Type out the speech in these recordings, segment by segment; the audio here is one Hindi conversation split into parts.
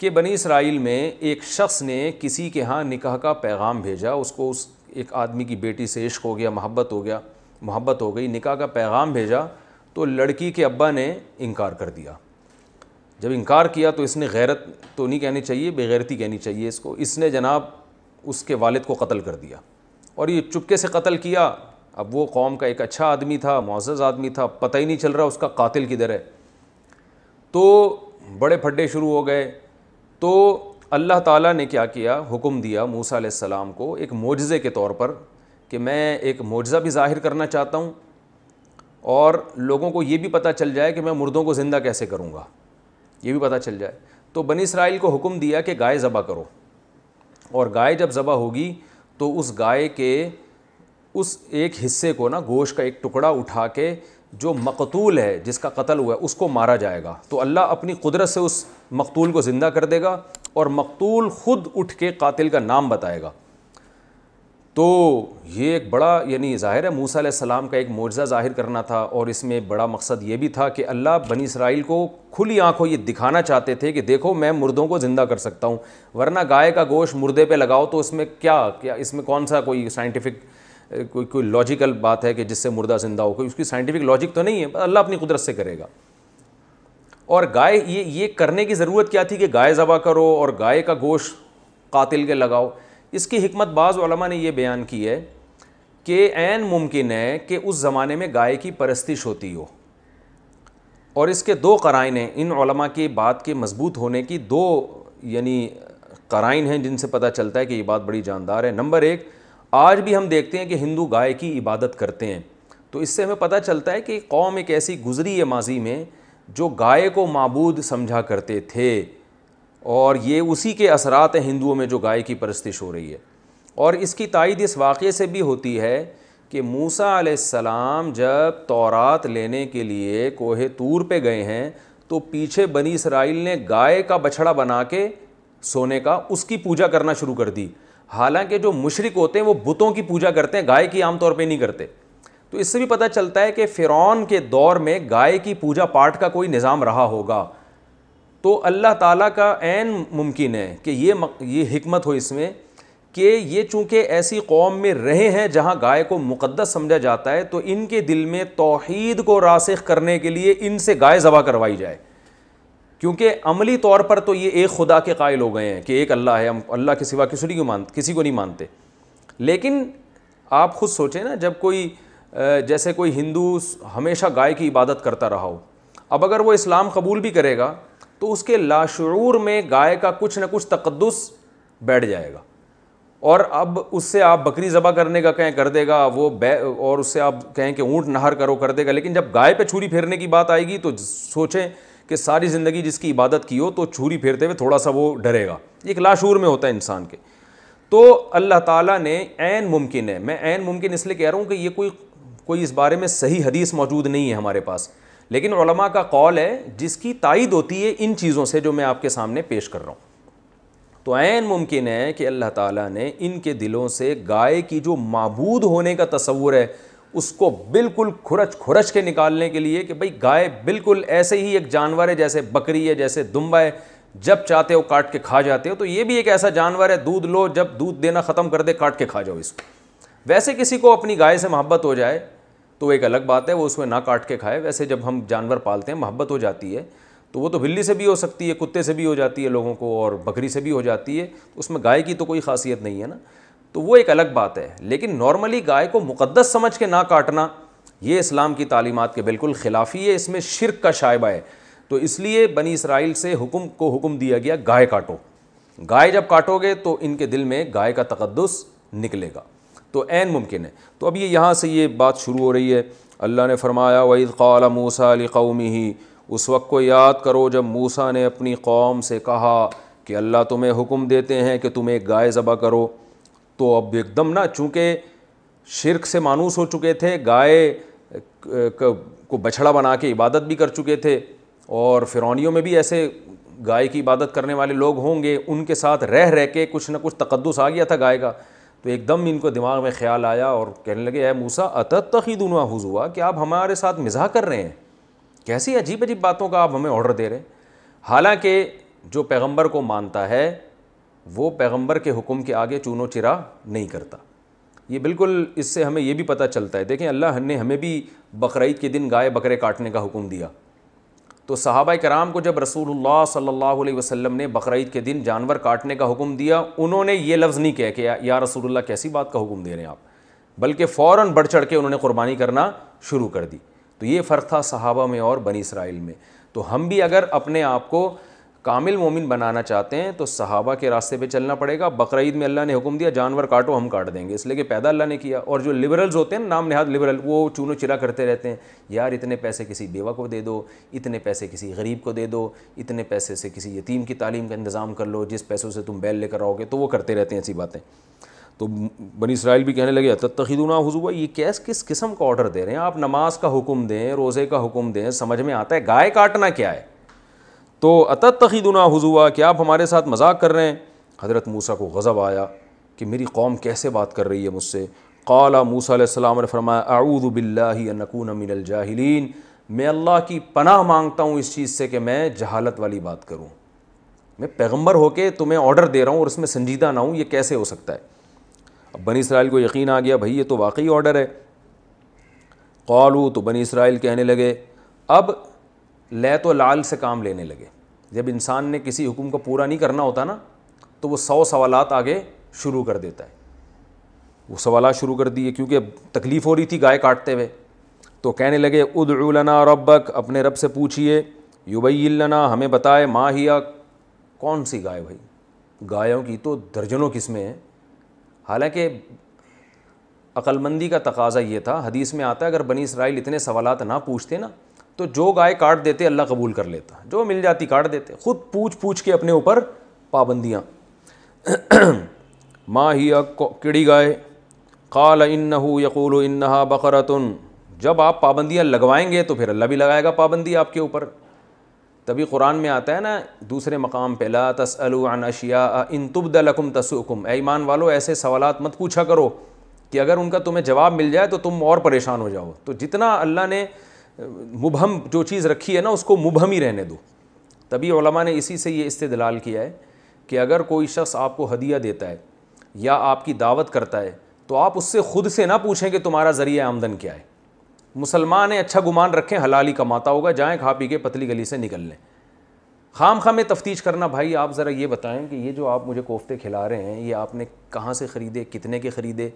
कि बनी इसराइल में एक शख्स ने किसी के यहाँ निकाह का पैगाम भेजा उसको उस एक आदमी की बेटी से इश्क हो गया मोहब्बत हो गया मोहब्बत हो गई निकाह का पैगाम भेजा तो लड़की के अब्बा ने इनकार कर दिया जब इनकार किया तो इसने गैरत तो नहीं कहनी चाहिए बेगैरती कहनी चाहिए इसको इसने जनाब उसके वालिद को कत्ल कर दिया और ये चुपके से कत्ल किया अब वो कौम का एक अच्छा आदमी था मोज़ आदमी था पता ही नहीं चल रहा उसका कातिल किधर है तो बड़े फड्डे शुरू हो गए तो अल्लाह ताला ने क्या किया हुक्म दिया मूसा सलाम को एक मोजे के तौर पर कि मैं एक मोजा भी ज़ाहिर करना चाहता हूँ और लोगों को ये भी पता चल जाए कि मैं मुर्दों को ज़िंदा कैसे करूँगा ये भी पता चल जाए तो बनी इसराइल को हुक्म दिया कि गाय ज़बा करो और गाय जब ब होगी तो उस गाय के उस एक हिस्से को ना गोश का एक टुकड़ा उठा के जो मकतूल है जिसका कत्ल हुआ है उसको मारा जाएगा तो अल्लाह अपनी कुदरत से उस मकतूल को ज़िंदा कर देगा और मकतूल ख़ुद उठ के कातिल का नाम बताएगा तो ये एक बड़ा यानी ज़ाहिर है मूसा सलाम का एक मौजा ज़ाहिर करना था और इसमें बड़ा मकसद ये भी था कि अल्लाह बनी इसराइल को खुली आँखों ये दिखाना चाहते थे कि देखो मैं मुर्दों को ज़िंदा कर सकता हूँ वरना गाय का गोश्त मुर्दे पे लगाओ तो उसमें क्या क्या इसमें कौन सा कोई साइंटिफिक कोई कोई लॉजिकल बात है कि जिससे मुर्दा ज़िंदा हो कोई उसकी साइंटिफिक लॉजिक तो नहीं है अल्लाह अपनी कुदरत से करेगा और गाय ये ये करने की ज़रूरत क्या थी कि गाय ज़बा करो और गाय का गोश कातिल के लगाओ इसकी हमत बाज़ ने यह बयान की है कि एन मुमकिन है कि उस ज़माने में गाय की परस्तिश होती हो और इसके दो कराइन हैं इन की बात के मजबूत होने की दो यानी कराइन हैं जिनसे पता चलता है कि ये बात बड़ी जानदार है नंबर एक आज भी हम देखते हैं कि हिंदू गाय की इबादत करते हैं तो इससे हमें पता चलता है कि कौम एक ऐसी गुजरी है माजी में जो गाय को मबूद समझा करते थे और ये उसी के असरात हैं हिंदुओं में जो गाय की परस्तिश हो रही है और इसकी तायद इस वाक़े से भी होती है कि मूसा आसमाम जब तौरात लेने के लिए कोहे तूर पे गए हैं तो पीछे बनी इसराइल ने गाय का बछड़ा बना के सोने का उसकी पूजा करना शुरू कर दी हालांकि जो मुशरक होते हैं वो बुतों की पूजा करते हैं गाय की आमतौर पर नहीं करते तो इससे भी पता चलता है कि फ़िरौन के दौर में गाय की पूजा पाठ का कोई निज़ाम रहा होगा तो अल्लाह ताला का एन मुमकिन है कि ये ये हमत हो इसमें कि ये चूँकि ऐसी कौम में रहे हैं जहाँ गाय को मुक़दस समझा जाता है तो इनके दिल में तोहद को रासिख करने के लिए इनसे गाय ज़बा करवाई जाए क्योंकि अमली तौर पर तो ये एक खुदा के कायल हो गए हैं कि एक अल्लाह है हम अल्लाह के सिवा किसी को मान किसी को नहीं मानते लेकिन आप खुद सोचें ना जब कोई जैसे कोई हिंदू हमेशा गाय की इबादत करता रहा हो अब अगर वो इस्लाम कबूल भी करेगा तो उसके लाशूर में गाय का कुछ ना कुछ तकदस बैठ जाएगा और अब उससे आप बकरी ज़बा करने का कहें कर देगा वो बै और उससे आप कहें कि ऊँट नहर करो कर देगा लेकिन जब गाय पर छुरी फेरने की बात आएगी तो सोचें कि सारी ज़िंदगी जिसकी इबादत की हो तो छुरी फेरते हुए थोड़ा सा वो डरेगा एक लाशूर में होता है इंसान के तो अल्लाह ताला ने ऐन मुमकिन है मैं ऐन मुमकिन इसलिए कह रहा हूँ कि ये कोई कोई इस बारे में सही हदीस मौजूद नहीं है हमारे पास लेकिन ओलमा का कौल है जिसकी तायद होती है इन चीज़ों से जो मैं आपके सामने पेश कर रहा हूँ तो ऐन मुमकिन है कि अल्लाह ताला ने इनके दिलों से गाय की जो मबूद होने का तस्वूर है उसको बिल्कुल खुरच खुरच के निकालने के लिए कि भाई गाय बिल्कुल ऐसे ही एक जानवर है जैसे बकरी है जैसे दुम्बा है जब चाहते हो काट के खा जाते हो तो ये भी एक ऐसा जानवर है दूध लो जब दूध देना ख़त्म कर दे काट के खा जाओ इसको वैसे किसी को अपनी गाय से मोहब्बत हो जाए तो एक अलग बात है वो उसमें ना काट के खाए वैसे जब हम जानवर पालते हैं मोहब्बत हो जाती है तो वो तो बिल्ली से भी हो सकती है कुत्ते से भी हो जाती है लोगों को और बकरी से भी हो जाती है तो उसमें गाय की तो कोई खासियत नहीं है ना तो वो एक अलग बात है लेकिन नॉर्मली गाय को मुकद्दस समझ के ना काटना ये इस्लाम की तालीमत के बिल्कुल ख़िलाफ़ ही है इसमें शिरक का शायबा है तो इसलिए बनी इसराइल से हुक्म को हुक्म दिया गया गाय काटो गाय जब काटोगे तो इनके दिल में गाय का तकदस निकलेगा तो एन मुमकिन है तो अब ये यहाँ से ये बात शुरू हो रही है अल्लाह ने फरमाया वही कौल मूसा कौमी ही उस वक्त को याद करो जब मूसा ने अपनी कौम से कहा कि अल्लाह तुम्हें हुक्म देते हैं कि तुम एक गाय ज़बा करो तो अब एकदम ना चूँकि शिरक से मानूस हो चुके थे गाय को बछड़ा बना के इबादत भी कर चुके थे और फिरौनियों में भी ऐसे गाय की इबादत करने वाले लोग होंगे उनके साथ रह रह के कुछ ना कुछ तकद्दस आ गया था गाय का तो एकदम इनको दिमाग में ख्याल आया और कहने लगे अः मूसा अत दुनवा हुआ कि आप हमारे साथ मिजाह कर रहे हैं कैसी अजीब अजीब बातों का आप हमें ऑर्डर दे रहे हैं हालांकि जो पैगंबर को मानता है वो पैगंबर के हुक्म के आगे चूनो चिरा नहीं करता ये बिल्कुल इससे हमें ये भी पता चलता है देखें अल्लाह ने हमें भी बकरीद के दिन गाय बकरे काटने का हुक्म दिया तो सहाबा कराम को जब रसूल सल्ला अलैहि ने बकरीद के दिन जानवर काटने का हुक्म दिया उन्होंने ये लफ्ज़ नहीं किया कि या रसूलुल्लाह कैसी बात का हुक्म दे रहे हैं आप बल्कि फ़ौर बढ़ चढ़ के उन्होंने कुर्बानी करना शुरू कर दी तो ये फ़र्क था सहाबा में और बनी इसराइल में तो हम भी अगर अपने आप को कामिल मोमिन बनाना चाहते हैं तो सहाबा के रास्ते पे चलना पड़ेगा बकर में अल्लाह ने हुक्म दिया जानवर काटो हम काट देंगे इसलिए कि पैदा अल्लाह ने किया और जो लिबरल्स होते हैं नाम नेहाद लिबरल वो चूनो चिरा करते रहते हैं यार इतने पैसे किसी बेवा को दे दो इतने पैसे किसी गरीब को दे दो इतने पैसे से किसी यतीम की तालीम का इंतज़ाम कर लो जिस पैसों से तुम बैल लेकर आओगे तो वो करते रहते हैं ऐसी बातें तो बनी इसराइल भी कहने लगे तखिदुना हुजूबा ये कैस किस किस्म का ऑर्डर दे रहे हैं आप नमाज का हुक्म दें रोज़े का हुक्म दें समझ में आता है गाय काटना क्या है तो अतत तखीदना हुआ कि आप हमारे साथ मजाक कर रहे हैं हज़रत मूसा को गज़ब आया कि मेरी कौम कैसे बात कर रही है मुझसे काला मूसा ने फरमाया आऊदबिल्लाकून मिनलजाहलीन मैं अल्लाह की पनाह मांगता हूँ इस चीज़ से कि मैं जहालत वाली बात करूँ मैं पैगम्बर हो के तुम्हें ऑर्डर दे रहा हूँ और इसमें संजीदा ना हूँ ये कैसे हो सकता है अब बनी इसराइल को यकीन आ गया भाई ये तो वाकई ऑर्डर है कौलू तो बनी इसराइल कहने लगे अब ले तो लाल से काम लेने लगे जब इंसान ने किसी हुक्म को पूरा नहीं करना होता ना तो वो सौ सवाल आगे शुरू कर देता है वो सवाल शुरू कर दिए क्योंकि अब तकलीफ़ हो रही थी गाय काटते हुए तो कहने लगे उलना रबक अपने रब से पूछिए युबैलना हमें बताए माँ हिया कौन सी गाय भाई गायों की तो दर्जनों किस्में हैं हालांकि अक्लमंदी का तकाजा ये था हदीस में आता है अगर बनी इसराइल इतने सवालात ना पूछते ना तो जो गाय काट देते अल्लाह कबूल कर लेता जो मिल जाती काट देते खुद पूछ पूछ के अपने ऊपर पाबंदियाँ माँ ही किड़ी गाय काल इन यकूल इन्नहा बकरतुन जब आप पाबंदियाँ लगवाएंगे तो फिर अल्लाह भी लगाएगा पाबंदी आपके ऊपर तभी कुरान में आता है ना दूसरे मकाम पे ला तसअल अनशिया इन तुबदलकुम तसुकुम ईमान वालो ऐसे सवाल मत पूछा करो कि अगर उनका तुम्हें जवाब मिल जाए तो तुम और परेशान हो जाओ तो जितना अल्लाह ने मुबहम जो चीज़ रखी है ना उसको मुबहम ही रहने दो तभी ने इसी से ये इस्तेदलाल किया है कि अगर कोई शख्स आपको हदिया देता है या आपकी दावत करता है तो आप उससे ख़ुद से ना पूछें कि तुम्हारा ज़रिया आमदन क्या है मुसलमान है अच्छा गुमान रखें हलाली कमाता होगा जाएँ खा पी के पतली गली से निकल लें खाम खाम में तफ्तीश करना भाई आप ज़रा ये बताएं कि ये जो आप मुझे कोफ्ते खिला रहे हैं ये आपने कहाँ से ख़रीदे कितने के ख़रीदे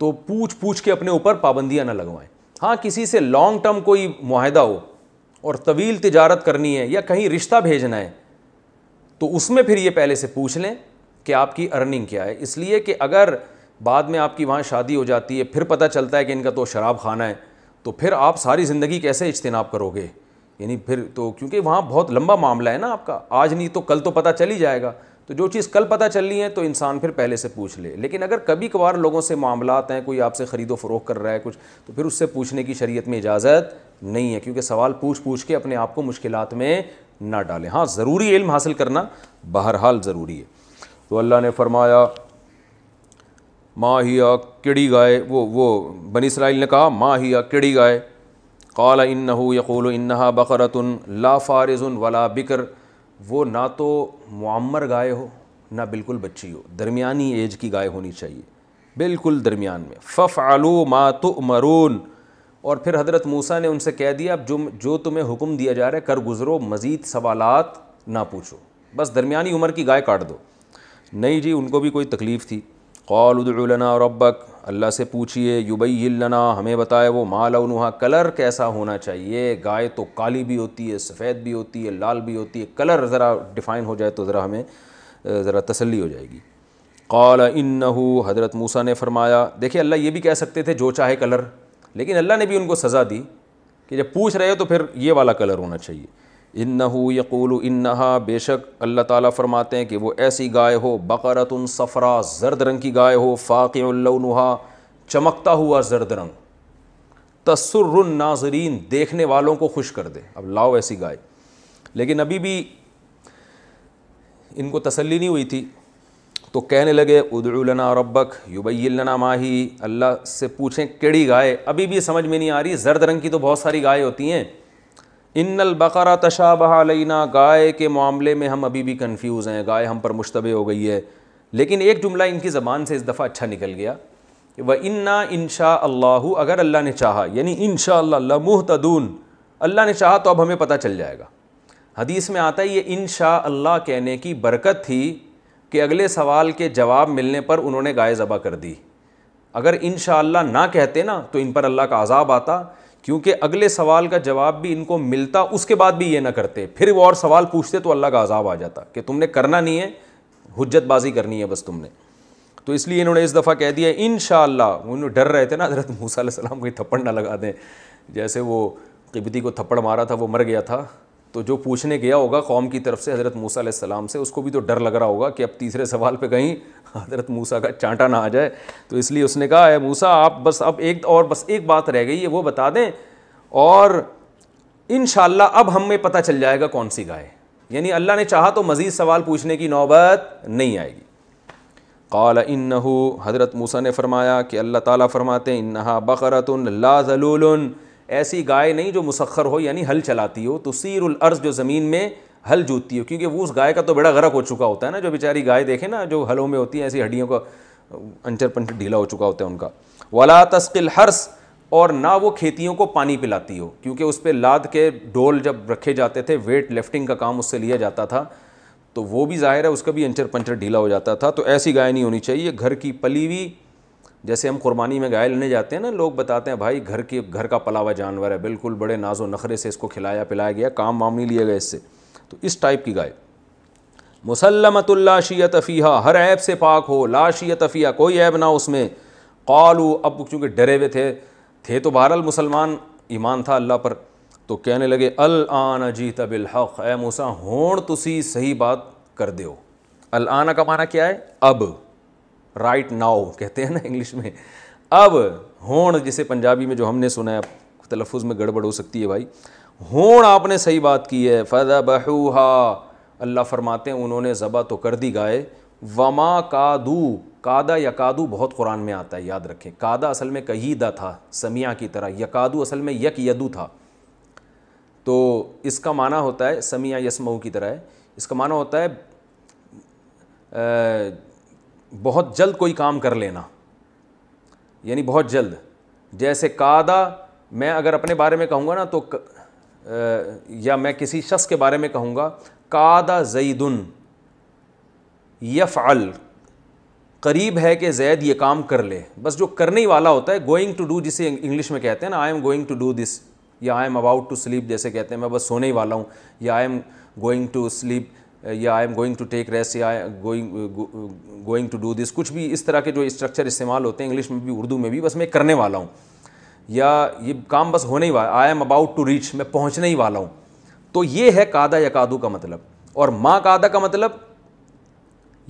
तो पूछ पूछ के अपने ऊपर पाबंदियाँ ना लगवाएं हाँ किसी से लॉन्ग टर्म कोई माहदा हो और तवील तजारत करनी है या कहीं रिश्ता भेजना है तो उसमें फिर ये पहले से पूछ लें कि आपकी अर्निंग क्या है इसलिए कि अगर बाद में आपकी वहाँ शादी हो जाती है फिर पता चलता है कि इनका तो शराब खाना है तो फिर आप सारी ज़िंदगी कैसे इज्तनाब करोगे यानी फिर तो क्योंकि वहाँ बहुत लंबा मामला है ना आपका आज नहीं तो कल तो पता चल ही जाएगा तो जो चीज़ कल पता चल रही है तो इंसान फिर पहले से पूछ ले लेकिन अगर कभी कभार लोगों से मामला हैं कोई आपसे ख़रीदो फ़रोख कर रहा है कुछ तो फिर उससे पूछने की शरीयत में इजाज़त नहीं है क्योंकि सवाल पूछ पूछ के अपने आप को मुश्किल में ना डालें हाँ ज़रूरी इल्म हासिल करना बहरहाल ज़रूरी है तो अल्लाह ने फरमाया माहिया हिया किड़ी गाय वो वो बनी इसराइल ने कहा माहिया हिया किड़ी गाय काला इन्ना यकूल इन्ना बकरतन ला फारज़न वला बिकर वो ना तो मम्मर गाय हो ना बिल्कुल बच्ची हो दरमियानी एज की गाय होनी चाहिए बिल्कुल दरमियान में फ़फ़ आलो मा तो मरून और फिर हज़रत मूसा ने उनसे कह दिया अब जो जो तुम्हें हुक्म दिया जा रहा है कर गुज़रो मज़ीद सवालात ना पूछो बस दरमियानी उम्र की गाय काट दो नहीं जी उनको भी कोई तकलीफ़ थी कौलना अबक अल्लाह से पूछिए युबई हिलना हमें बताए वो मालवनुहा कलर कैसा होना चाहिए गाय तो काली भी होती है सफ़ेद भी होती है लाल भी होती है कलर ज़रा डिफ़ाइन हो जाए तो ज़रा हमें ज़रा तसली हो जाएगी कॉल इन हज़रत मूसा ने फरमाया देखिए अल्लाह ये भी कह सकते थे जो चाहे कलर लेकिन अल्लाह ने भी उनको सज़ा दी कि जब पूछ रहे हो तो फिर ये वाला कलर होना चाहिए इन यक़ूल इन्नहा बेशक अल्लाह ताला फ़रमाते हैं कि वो ऐसी गाय हो बकरत सफ़रा जर्द रंग की गाय हो फ़ाक़ुल्लनहा चमकता हुआ जर्द रंग नाजरीन देखने वालों को खुश कर दे अब लाओ ऐसी गाय लेकिन अभी भी इनको तसल्ली नहीं हुई थी तो कहने लगे उदलना रब्बक युबैलना माही अल्लाह से पूछें केड़ी गाय अभी भी समझ में नहीं आ रही जर्द रंग की तो बहुत सारी गाय होती हैं इन्नल बकरा तशा अलैना गाय के मामले में हम अभी भी कन्फ्यूज़ हैं गाय हम पर मुशतबे हो गई है लेकिन एक जुमला इनकी ज़बान से इस दफ़ा अच्छा निकल गया कि व इन्ना इन इनशा अल्लाह अगर अल्लाह ने चाहा यानी इन शाह तदून अल्लाह ने चाहा तो अब हमें पता चल जाएगा हदीस में आता है ये इन अल्लाह कहने की बरकत थी कि अगले सवाल के जवाब मिलने पर उन्होंने गाय ज़बा कर दी अगर इन ना कहते ना तो इन पर अल्लाह का आज़ाब आता क्योंकि अगले सवाल का जवाब भी इनको मिलता उसके बाद भी ये ना करते फिर वो और सवाल पूछते तो अल्लाह का अजाब आ जाता कि तुमने करना नहीं है हजतबाजी करनी है बस तुमने तो इसलिए इन्होंने इस दफ़ा कह दिया इन उन्होंने डर रहे थे ना हजरत मूसा सलाम कोई थप्पड़ ना लगा दें जैसे वो किबती को थप्पड़ मारा था वो मर गया था तो जो पूछने गया होगा कौम की तरफ से हज़रत मूसा सलाम से उसको भी तो डर लग रहा होगा कि अब तीसरे सवाल पे कहीं हज़रत मूसा का चांटा ना आ जाए तो इसलिए उसने कहा है मूसा आप बस अब एक और बस एक बात रह गई है वो बता दें और इन अब हमें पता चल जाएगा कौन सी गाय यानी अल्लाह ने चाहा तो मज़ीद सवाल पूछने की नौबत नहीं आएगी कौल इन्नहू हज़रत मूसा ने फरमाया कि अल्लाह ताली फरमाते हैं इन्हा ला ऐसी गाय नहीं जो मुसखर हो यानी हल चलाती हो तो सीरअर्ज़ जो ज़मीन में हल जूतती हो क्योंकि वो उस गाय का तो बड़ा गर्क हो चुका होता है ना जो बेचारी गाय देखे ना जो हलों में होती है ऐसी हड्डियों का अंचर पंचर ढीला हो चुका होता है उनका वाला तस्किल हर्स और ना वो खेतियों को पानी पिलाती हो क्योंकि उस पर लाद के डोल जब रखे जाते थे वेट लिफ्टिंग का काम उससे लिया जाता था तो वो भी जाहिर है उसका भी अंचर पंचर ढीला हो जाता था तो ऐसी गाय नहीं होनी चाहिए घर की पली हुई जैसे हम कुर्बानी में गाय लेने जाते हैं ना लोग बताते हैं भाई घर के घर का पला हुआ जानवर है बिल्कुल बड़े नाजो नखरे से इसको खिलाया पिलाया गया काम वाम नहीं लिया गए इससे तो इस टाइप की गाय मुसलमतुल्ला शीत हर ऐब से पाक हो लाशियत अफ़ीहा कोई ऐब ना उसमें कालू अब चूँकि डरे हुए थे थे तो बहरहाल मुसलमान ईमान था अल्लाह पर तो कहने लगे अल आन तबिल हक़ ए मूसा होण तुसी सही बात कर दो अल आना का माना क्या है अब राइट नाउ कहते हैं ना इंग्लिश में अब होण जिसे पंजाबी में जो हमने सुना है तलफ़ में गड़बड़ हो सकती है भाई होण आपने सही बात की है फ़दा बहूहा अल्लाह फरमाते हैं उन्होंने ज़बा तो कर दी गाय वमा कादू कादा यकादू बहुत कुरान में आता है याद रखें कादा असल में कहीदा था समिया की तरह यकादू असल में यक यदू था तो इसका माना होता है समिया यसमऊ की तरह है इसका माना होता है बहुत जल्द कोई काम कर लेना यानी बहुत जल्द जैसे कादा मैं अगर अपने बारे में कहूँगा ना तो क, आ, या मैं किसी शख्स के बारे में कहूँगा कादा जईदन यफ़ल करीब है कि जैद ये काम कर ले बस जो करने ही वाला होता है गोइंग टू डू जिसे इंग्लिश में कहते हैं ना I am going to do this या I am about to sleep जैसे कहते हैं मैं बस सोने ही वाला हूँ या I am going to sleep या I am going to take rest या I going going to do this कुछ भी इस तरह के जो स्ट्रक्चर इस्तेमाल होते हैं इंग्लिश में भी उर्दू में भी बस मैं करने वाला हूँ या ये काम बस होने ही वाला I am about to reach मैं पहुँचने ही वाला हूँ तो ये है कादा या कादू का मतलब और माँ कादा का मतलब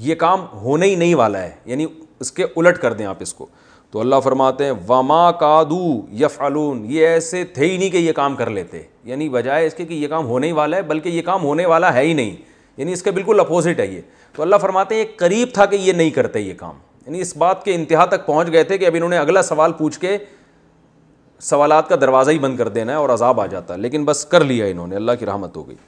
ये काम होने ही नहीं वाला है यानी इसके उलट कर दें आप इसको तो अल्लाह फरमाते हैं वमा कादू यफ़ालून ये ऐसे थे ही नहीं कि ये काम कर लेते यानी बजाय इसके कि ये काम होने ही वाला है बल्कि ये काम होने वाला है ही नहीं यानी इसका बिल्कुल अपोजिट है ये तो अल्लाह फरमाते हैं करीब था कि ये नहीं करते ये काम यानी इस बात के इंतहा तक पहुँच गए थे कि अब इन्होंने अगला सवाल पूछ के सवालत का दरवाज़ा ही बंद कर देना है और अजाब आ जाता है लेकिन बस कर लिया इन्होंने अल्लाह की रहमत हो गई